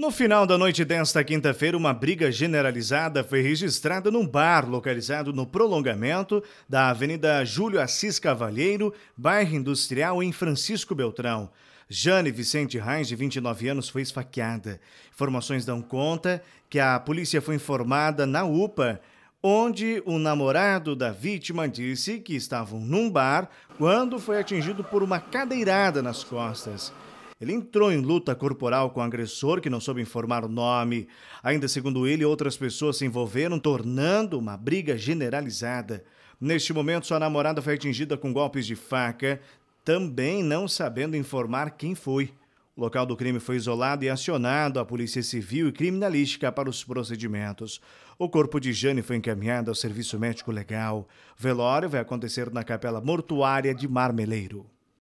No final da noite desta quinta-feira, uma briga generalizada foi registrada num bar localizado no prolongamento da Avenida Júlio Assis Cavalheiro, bairro industrial em Francisco Beltrão. Jane Vicente Reis, de 29 anos, foi esfaqueada. Informações dão conta que a polícia foi informada na UPA onde o namorado da vítima disse que estavam num bar quando foi atingido por uma cadeirada nas costas. Ele entrou em luta corporal com o agressor, que não soube informar o nome. Ainda segundo ele, outras pessoas se envolveram, tornando uma briga generalizada. Neste momento, sua namorada foi atingida com golpes de faca, também não sabendo informar quem foi. O local do crime foi isolado e acionado a Polícia Civil e Criminalística para os procedimentos. O corpo de Jane foi encaminhado ao Serviço Médico Legal. O velório vai acontecer na Capela Mortuária de Marmeleiro.